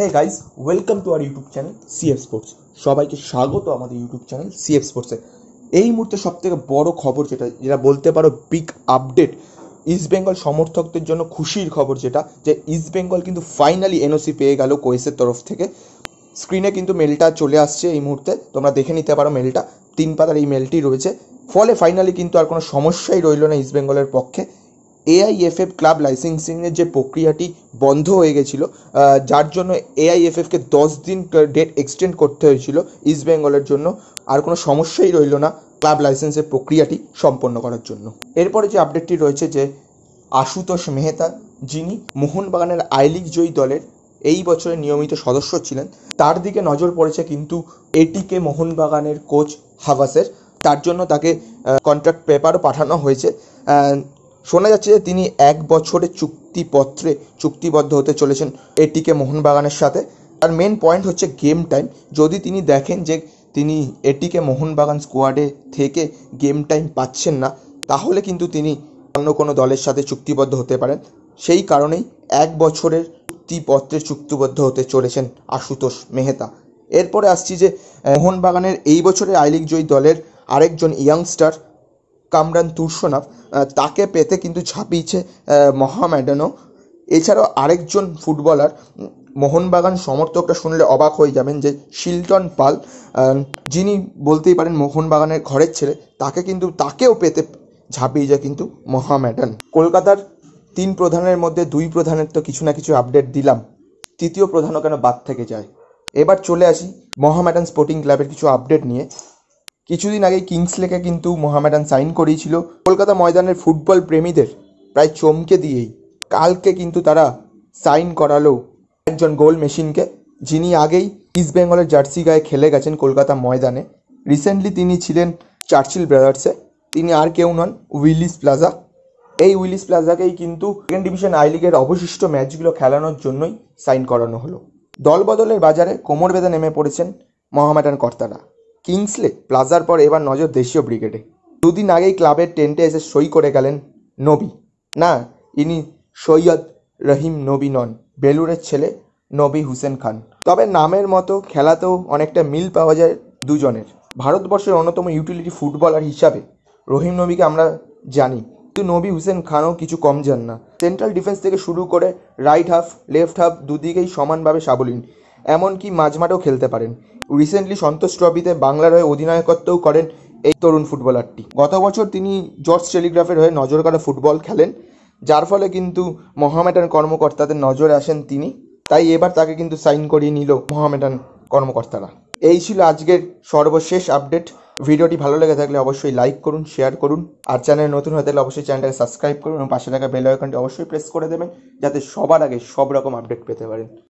hey guys welcome to our YouTube channel CF sports সবাইকে স্বাগত আমাদের ইউটিউব চ্যানেল সিএফ স্পোর্টসে এই মুহূর্তে সবথেকে বড় খবর যেটা যেটা বলতে পারো বিগ আপডেট ইস্ট বেঙ্গল সমর্থকদের জন্য খুশির খবর যেটা যে ইস্ট বেঙ্গল কিন্তু ফাইনালি এনওসি পেয়ে গেল কোয়েসের তরফ থেকে স্ক্রিনে কিন্তু মেলটা চলে আসছে এই মুহূর্তে তোমরা দেখে নিতে পারো মেলটা তিন পাতার এই মেলটি রয়েছে ফলে ফাইনালি কিন্তু আর কোনো সমস্যাই রইল না ইস্ট বেঙ্গলের পক্ষে এআইএফএফ ক্লাব লাইসেন্সিংয়ের যে প্রক্রিয়াটি বন্ধ হয়ে গেছিলো যার জন্য এআইএফএফকে দশ দিন ডেট এক্সটেন্ড করতে হয়েছিল ইস্ট বেঙ্গলের জন্য আর কোনো সমস্যাই রইল না ক্লাব লাইসেন্সের প্রক্রিয়াটি সম্পন্ন করার জন্য এরপরে যে আপডেটটি রয়েছে যে আশুতোষ মেহতা যিনি মোহনবাগানের আই লিগ জয়ী দলের এই বছরের নিয়মিত সদস্য ছিলেন তার দিকে নজর পড়েছে কিন্তু এটিকে মোহনবাগানের কোচ হাভাসের তার জন্য তাকে কন্ট্রাক্ট পেপারও পাঠানো হয়েছে শোনা যাচ্ছে যে তিনি এক বছরের চুক্তিপত্রে চুক্তিবদ্ধ হতে চলেছেন এটিকে মোহনবাগানের সাথে তার মেন পয়েন্ট হচ্ছে গেম টাইম যদি তিনি দেখেন যে তিনি এটিকে মোহনবাগান স্কোয়াডে থেকে গেম টাইম পাচ্ছেন না তাহলে কিন্তু তিনি অন্য কোনো দলের সাথে চুক্তিবদ্ধ হতে পারেন সেই কারণেই এক বছরের চুক্তিপত্রে চুক্তিবদ্ধ হতে চলেছেন আশুতোষ মেহতা এরপরে আসছি যে মোহনবাগানের এই বছরের আই লিগ জয়ী দলের আরেকজন ইয়াংস্টার কামরান তুর্সোনাফ তাকে পেতে কিন্তু ছাপিয়েছে মহাম্যাডানো এছাড়াও আরেকজন ফুটবলার মোহনবাগান সমর্থকরা শুনলে অবাক হয়ে যাবেন যে শিল্টন পাল যিনি বলতেই পারেন মোহনবাগানের ঘরের ছেলে তাকে কিন্তু তাকেও পেতে ঝাঁপিয়ে যায় কিন্তু মহাম্যাডান কলকাতার তিন প্রধানের মধ্যে দুই প্রধানের তো কিছু না কিছু আপডেট দিলাম তৃতীয় প্রধানও কেন বাদ থেকে যায় এবার চলে আসি মহামেডান স্পোর্টিং ক্লাবের কিছু আপডেট নিয়ে কিছুদিন আগে লেকে কিন্তু মোহামেডান সাইন করিয়েছিল কলকাতা ময়দানের ফুটবল প্রেমীদের প্রায় চমকে দিয়েই কালকে কিন্তু তারা সাইন করালো একজন গোল মেশিনকে যিনি আগেই ইস্ট বেঙ্গলের জার্সি গায়ে খেলে গেছেন কলকাতা ময়দানে রিসেন্টলি তিনি ছিলেন চার্চিল ব্রাদার্সে তিনি আর কেউ নন উইলিস প্লাজা এই উইলিস প্লাজাকেই কিন্তু সেকেন্ড ডিভিশন আই লিগের অবশিষ্ট ম্যাচগুলো খেলানোর জন্যই সাইন করানো হলো দলবদলের বাজারে কোমর বেঁধে নেমে পড়েছেন মহামেডান কর্তারা কিংসলে প্লাজার পর এবার নজর দেশীয় ব্রিগেডে দুদিন আগেই ক্লাবের টেন্টে এসে সই করে গেলেন নবী না ইনি সৈয়দ রহিম নবী নন বেলুরের ছেলে নবী হুসেন খান তবে নামের মতো খেলাতেও অনেকটা মিল পাওয়া যায় দুজনের ভারতবর্ষের অন্যতম ইউটিলিটি ফুটবলার হিসাবে রহিম নবীকে আমরা জানি কিন্তু নবী হুসেন খানও কিছু কম যান না সেন্ট্রাল ডিফেন্স থেকে শুরু করে রাইট হাফ লেফট হাফ দুদিকেই সমানভাবে সাবলীন এমনকি মাঝমাঠও খেলতে পারেন রিসেন্টলি সন্তোষ ট্রফিতে বাংলার হয়ে অধিনায়কত্বও করেন এই তরুণ ফুটবলারটি গত বছর তিনি জর্জ টেলিগ্রাফের হয়ে নজর কাটা ফুটবল খেলেন যার ফলে কিন্তু মহামেডান কর্মকর্তাদের নজরে আসেন তিনি তাই এবার তাকে কিন্তু সাইন করিয়ে নিল মহামেডান কর্মকর্তারা এই ছিল আজকের সর্বশেষ আপডেট ভিডিওটি ভালো লেগে থাকলে অবশ্যই লাইক করুন শেয়ার করুন আর চ্যানেল নতুন হয়ে থাকলে অবশ্যই চ্যানেলটাকে সাবস্ক্রাইব করুন এবং পাশে থাকা বেল আইকনটি অবশ্যই প্রেস করে দেবেন যাতে সবার আগে সব রকম আপডেট পেতে পারেন